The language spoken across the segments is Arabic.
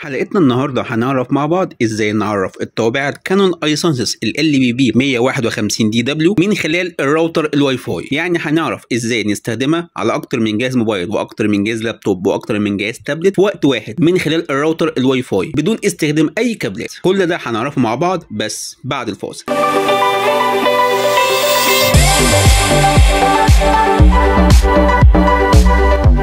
حلقتنا النهارده هنعرف مع بعض ازاي نعرف الطابعة كانون ايسنسس ال بي بي 151 دي دبليو من خلال الراوتر الواي فاي يعني هنعرف ازاي نستخدمها على اكتر من جهاز موبايل واكتر من جهاز لابتوب واكتر من جهاز تابلت في وقت واحد من خلال الراوتر الواي فاي بدون استخدام اي كابلات كل ده هنعرفه مع بعض بس بعد الفاصل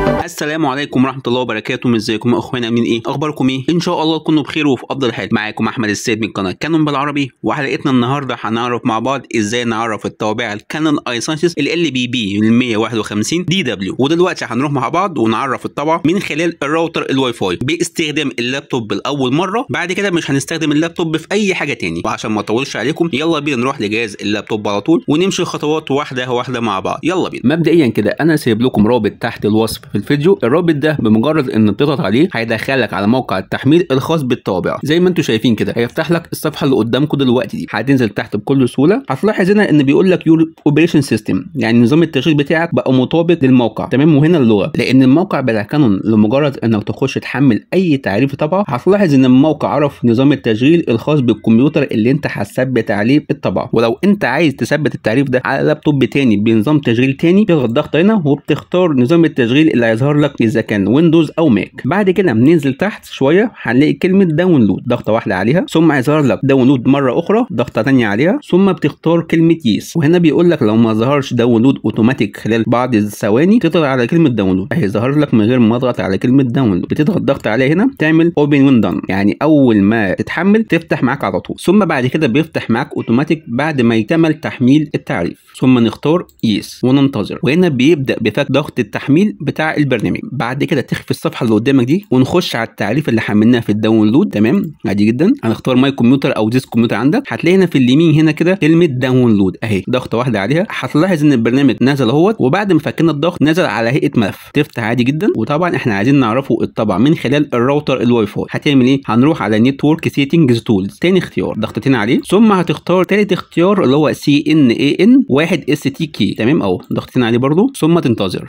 السلام عليكم ورحمه الله وبركاته ازيكم يا اخوانا من ايه اخباركم ايه ان شاء الله تكونوا بخير وفي افضل حال معاكم احمد السيد من قناه كانون بالعربي وحلقتنا النهارده هنعرف مع بعض ازاي نعرف الطوابع الكانون اي ال ال بي بي 151 دي دبليو ودلوقتي هنروح مع بعض ونعرف الطابعه من خلال الراوتر الواي فاي باستخدام اللابتوب لاول مره بعد كده مش هنستخدم اللابتوب في اي حاجه تاني وعشان ما اطولش عليكم يلا بينا نروح لجهاز اللابتوب على طول ونمشي خطوات واحده واحده مع بعض يلا بينا مبدئيا كده انا سايب لكم رابط تحت الوصف في الفيديو الرابط ده بمجرد ان تضغط عليه هيدخلك على موقع التحميل الخاص بالطابع زي ما انتم شايفين كده هيفتح لك الصفحه اللي قدامكم دلوقتي دي هتنزل تحت بكل سهوله هتلاحظ هنا ان بيقول لك يور اوبريشن سيستم يعني نظام التشغيل بتاعك بقى مطابق للموقع تمام وهنا اللغه لان الموقع بلا كانون لمجرد انك تخش تحمل اي تعريف طبعه هتلاحظ ان الموقع عرف نظام التشغيل الخاص بالكمبيوتر اللي انت هتثبت عليه الطبعه ولو انت عايز تثبت التعريف ده على لابتوب تاني بنظام تشغيل تاني بتضغط ضغطه هنا وبتختار نظام التشغيل اللي اللي هيظهر لك اذا كان ويندوز او ماك بعد كده بننزل تحت شويه هنلاقي كلمه داونلود ضغطه واحده عليها ثم هيظهر لك داونلود مره اخرى ضغطه ثانيه عليها ثم بتختار كلمه يس وهنا بيقول لك لو ما ظهرش داونلود اوتوماتيك خلال بعض الثواني تضغط على كلمه داونلود هيظهر لك من غير ما اضغط على كلمه داونلود بتضغط ضغط عليها هنا تعمل اوبن وين دان يعني اول ما تتحمل تفتح معاك على طول ثم بعد كده بيفتح معاك اوتوماتيك بعد ما يتمل تحميل التعريف ثم نختار يس وننتظر وهنا بيبدا بفك ضغط التحميل بتاع البرنامج بعد كده تخفي الصفحه اللي قدامك دي ونخش على التعريف اللي حملناه في الداونلود تمام عادي جدا هنختار ماي كمبيوتر او ديسك كمبيوتر عندك هتلاقي هنا في اليمين هنا كده كلمه داونلود اهي ضغطه واحده عليها هتلاحظ ان البرنامج نزل اهوت وبعد ما فكنا الضغط نزل على هيئه ملف تفتح عادي جدا وطبعا احنا عايزين نعرفه الطبع من خلال الراوتر الواي فاي هتعمل ايه هنروح على نتورك سيتنجز تولز تاني اختيار ضغطتين عليه ثم هتختار تالت اختيار اللي هو سي ان اي ان 1 اس تي كي تمام اهو ضغطتين عليه برده ثم تنتظر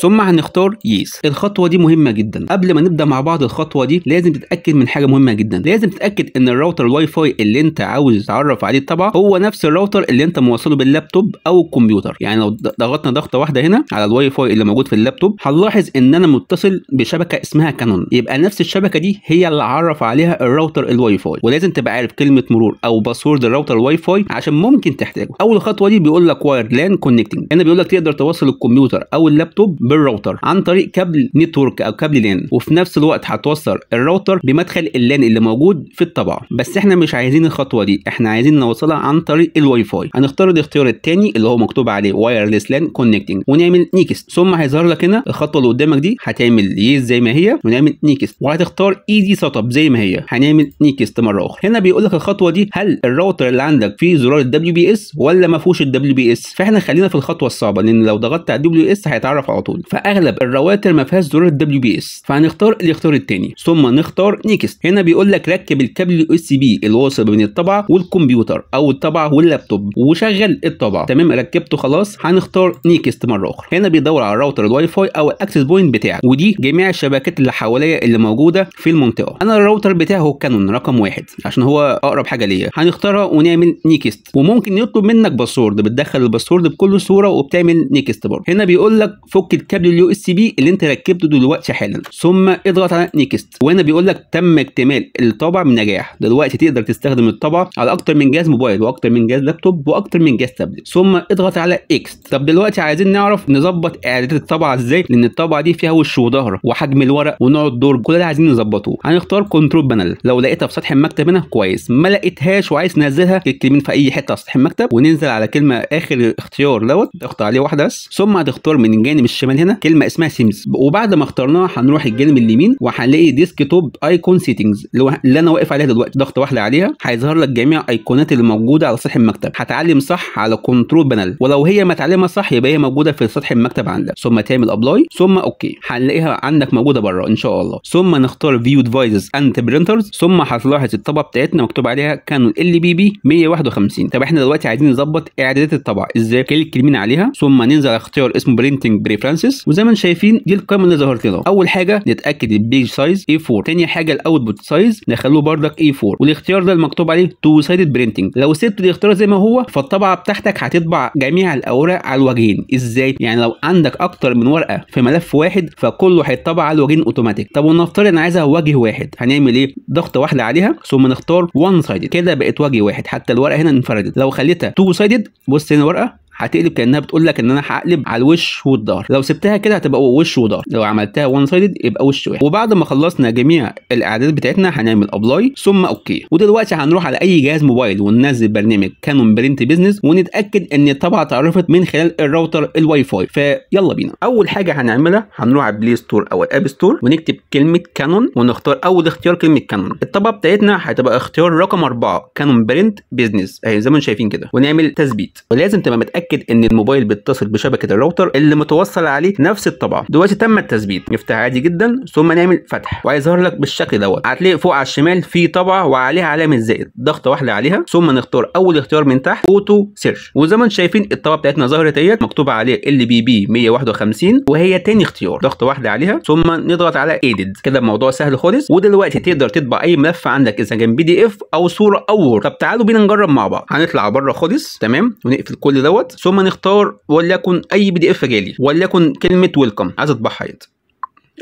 ثم هنختار يس الخطوه دي مهمه جدا قبل ما نبدا مع بعض الخطوه دي لازم تتاكد من حاجه مهمه جدا لازم تتاكد ان الراوتر الواي فاي اللي انت عاوز تتعرف عليه طبعا هو نفس الراوتر اللي انت موصله باللابتوب او الكمبيوتر يعني لو ضغطنا ضغطه واحده هنا على الواي فاي اللي موجود في اللابتوب هنلاحظ ان انا متصل بشبكه اسمها كانون يبقى نفس الشبكه دي هي اللي عرف عليها الراوتر الواي فاي ولازم تبقى عارف كلمه مرور او باسورد الراوتر الواي فاي عشان ممكن تحتاجه اول خطوه دي بيقول لك وايرد لان كونكتنج هنا بيقول لك تقدر توصل الكمبيوتر او اللابتوب بالراوتر عن طريق كابل نتورك او كابل لان وفي نفس الوقت هتوصل الراوتر بمدخل اللان اللي موجود في الطبعه بس احنا مش عايزين الخطوه دي احنا عايزين نوصلها عن طريق الواي فاي هنختار الاختيار الثاني اللي هو مكتوب عليه وايرلس لان كونكتنج ونعمل نيكست ثم هيظهر لك هنا الخطوه اللي قدامك دي هتعمل يس زي ما هي ونعمل نيكست وهتختار ايزي سيت اب زي ما هي هنعمل نيكست مره اخرى هنا بيقول لك الخطوه دي هل الراوتر اللي عندك فيه زرار الدبليو بي اس ولا ما فيهوش الدبليو بي اس فاحنا خلينا في الخطوه الصعبه لان لو ضغطت على الدبليو اس هيتعرف على طول الداونلود فاغلب الرواتر ما فيهاش زرار الدبليو بي اس فهنختار الاختيار الثاني ثم نختار نيكست هنا بيقول لك ركب الكابل اليو اس بي الواصل بين الطبعه والكمبيوتر او الطبعه واللابتوب وشغل الطبعه تمام ركبته خلاص هنختار نيكست مره اخرى هنا بيدور على الراوتر الواي فاي او الاكسس بوينت بتاعك ودي جميع الشبكات اللي حواليا اللي موجوده في المنطقه انا الراوتر بتاعي هو كانون رقم واحد عشان هو اقرب حاجه ليا هنختارها ونعمل نيكست وممكن يطلب منك باسورد بتدخل الباسورد بكل صوره وبتعمل نيكست برضه هنا بيقول لك فك الكابل اليو اس بي اللي انت ركبته دلوقتي حالا ثم اضغط على نيكست وهنا بيقول لك تم اكتمال الطابع بنجاح دلوقتي تقدر تستخدم الطابع على اكتر من جهاز موبايل واكتر من جهاز لابتوب واكتر من جهاز تابلت ثم اضغط على اكس طب دلوقتي عايزين نعرف نظبط اعدادات الطابعة ازاي لان الطابعة دي فيها وش وظهر وحجم الورق ونوع الدرج كل ده عايزين نظبطه هنختار كنترول بانل لو لقيتها في سطح المكتب هنا كويس ما لقيتهاش وعايز تنزلها كليك يمين في اي حته على سطح المكتب وننزل على كلمه اخر اختيار دوت اضغط عليه واحده بس ثم هتختار من الجانب الشمال كمان هنا كلمه اسمها سيمز وبعد ما اخترناها هنروح الجانب اليمين وهنلاقي ديسك توب ايكون سيتنجز اللي انا واقف عليها دلوقتي ضغط واحده عليها هيظهر لك جميع الايقونات اللي موجوده على سطح المكتب هتعلم صح على كنترول بانل ولو هي ما اتعلمها صح يبقى هي موجوده في سطح المكتب عندك ثم تعمل ابلاي ثم اوكي هنلاقيها عندك موجوده بره ان شاء الله ثم نختار فيو ديفايسز اند برينترز ثم هتلاحظ الطبقه بتاعتنا مكتوب عليها كانون ال بي بي 151 طب احنا دلوقتي عايزين نظبط اعدادات الطبعه ازاي كليك يمين عليها ثم ننزل على اختيار اسم برينتنج بريفرنس برفورمانسز وزي ما انتم شايفين دي القائمه اللي ظهرت لنا اول حاجه نتاكد البيج سايز A4 ثاني حاجه الاوتبوت سايز نخلوه بردك A4 والاختيار ده المكتوب عليه تو سايدد برينتنج لو سبت الاختيار زي ما هو فالطبعه بتاعتك هتطبع جميع الاوراق على الوجهين ازاي يعني لو عندك اكتر من ورقه في ملف واحد فكله هيطبع على الوجهين اوتوماتيك طب ونفترض انا عايزها وجه واحد هنعمل ايه ضغط واحده عليها ثم نختار وان سايدد كده بقت وجه واحد حتى الورقه هنا انفردت لو خليتها تو سايدد بص هنا الورقه هتقلب كانها بتقول لك ان انا هقلب على الوش والظهر لو سبتها كده هتبقى وش وظهر لو عملتها وان سايدد يبقى وش واحد وبعد ما خلصنا جميع الاعداد بتاعتنا هنعمل ابلاي ثم اوكي ودلوقتي هنروح على اي جهاز موبايل وننزل برنامج كانون برنت بيزنس ونتاكد ان الطبعه اتعرفت من خلال الراوتر الواي فاي فيلا بينا اول حاجه هنعملها هنروح على بلاي ستور او الاب ستور ونكتب كلمه كانون ونختار اول اختيار كلمه كانون الطبعه بتاعتنا هتبقى اختيار رقم 4 كانون برنت بيزنس اهي زي ما شايفين كده ونعمل تثبيت ولازم تبقى متاكد اتاكد ان الموبايل بيتصل بشبكه الراوتر اللي متوصل عليه نفس الطبعه دلوقتي تم التثبيت نفتح عادي جدا ثم نعمل فتح وهيظهر لك بالشكل دوت هتلاقي فوق على الشمال في طبعه وعليها علامه زائد ضغطه واحده عليها ثم نختار اول اختيار من تحت اوتو سيرش وزي ما انتم شايفين الطبعه بتاعتنا ظهرت اهيت مكتوب عليها ال بي بي 151 وهي تاني اختيار ضغطه واحده عليها ثم نضغط على ايديد كده الموضوع سهل خالص ودلوقتي تقدر تطبع اي ملف عندك اذا كان بي دي اف او صوره او طب تعالوا بينا نجرب مع بعض هنطلع بره خالص تمام ونقفل كل دوت ثم نختار وليكن اي بي دي اف جالي وليكن كلمه ويلكم عايز اطبعها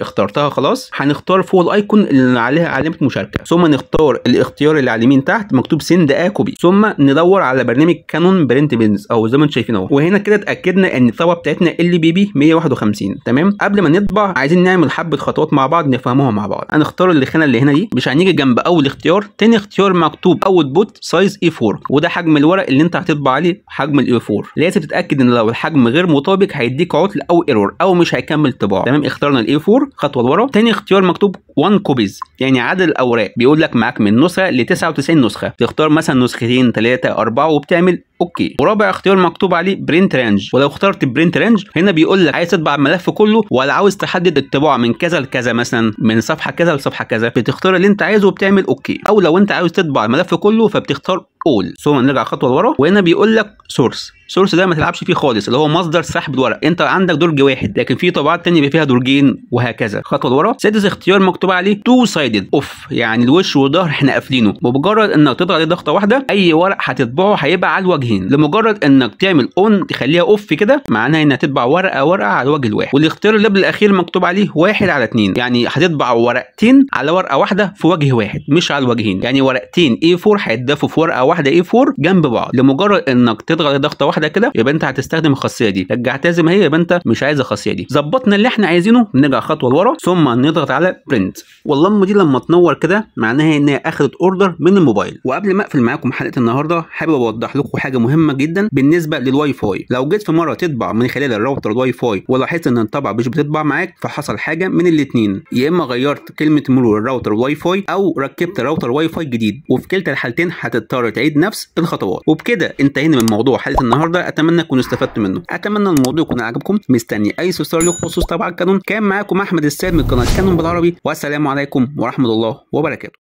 اخترتها خلاص هنختار فوق الايكون اللي عليها علامه مشاركه ثم نختار الاختيار اللي على اليمين تحت مكتوب سند اكوبي كوبي ثم ندور على برنامج كانون برنت بينز او زي ما انتم شايفين اهو وهنا كده اتاكدنا ان الثوره بتاعتنا ال بي بي 151 تمام قبل ما نطبع عايزين نعمل حبه خطوات مع بعض نفهموها مع بعض هنختار الخانه اللي هنا دي مش هنيجي جنب اول اختيار تاني اختيار مكتوب اوت بوت سايز اي 4 وده حجم الورق اللي انت هتطبع عليه حجم الاي 4 لازم تتاكد ان لو الحجم غير مطابق هيديك عطل او ايرور او مش هيكمل طباعه تمام اخترنا الاي 4 خطوه لورا تاني اختيار مكتوب 1 كوبيز يعني عدد الاوراق بيقول لك معاك من نسخه ل 99 نسخه تختار مثلا نسختين ثلاثه اربعه وبتعمل اوكي ورابع اختيار مكتوب عليه برنت رينج ولو اخترت برنت رينج هنا بيقول لك عايز تطبع الملف كله ولا عاوز تحدد الطباعه من كذا لكذا مثلا من صفحه كذا لصفحه كذا بتختار اللي انت عايزه وبتعمل اوكي او لو انت عاوز تطبع الملف كله فبتختار اول ثم نرجع خطوه لورا وهنا بيقول لك سورس سورس ده ما تلعبش فيه خالص اللي هو مصدر سحب الورق انت عندك درج واحد لكن في طبعات ثانيه بيبقى فيها درجين وهكذا خطوه لورا سادس اختيار مكتوب عليه تو سايدد اوف يعني الوش والظهر احنا قافلينه بمجرد انك تضغط عليه ضغطه واحده اي ورق هتطبعه هيبقى على الوجه وجهين لمجرد انك تعمل اون تخليها اوف كده معناها انها تطبع ورقه ورقه على وجه الواحد والاختيار الليبل الاخير مكتوب عليه واحد على اتنين يعني هتطبع ورقتين على ورقه واحده في وجه واحد مش على الوجهين يعني ورقتين A4 هيتدفوا في ورقه واحده A4 جنب بعض لمجرد انك تضغط ضغطه واحده كده يبقى انت هتستخدم الخاصيه دي رجعتها زي ما هي يبقى انت مش عايز الخاصيه دي ظبطنا اللي احنا عايزينه نرجع خطوه لورا ثم نضغط على برنت والله دي لما تنور كده معناها انها اخذت اوردر من الموبايل وقبل ما اقفل معاكم حلقه النهارده حابب اوضح لكم حاجه حاجه مهمه جدا بالنسبه للواي فاي لو جيت في مره تطبع من خلال الراوتر الواي فاي ولاحظت ان الطبعه مش بتطبع معاك فحصل حاجه من الاثنين يا اما غيرت كلمه مرور الراوتر الواي فاي او ركبت راوتر واي فاي جديد وفي كلتا الحالتين هتضطر تعيد نفس الخطوات وبكده انتهينا من موضوع حلقه النهارده اتمنى تكونوا استفدتوا منه اتمنى الموضوع يكون عجبكم مستني اي سؤال لكم طبعه طبعا كانون كان معاكم احمد السيد من قناه كانون بالعربي والسلام عليكم ورحمه الله وبركاته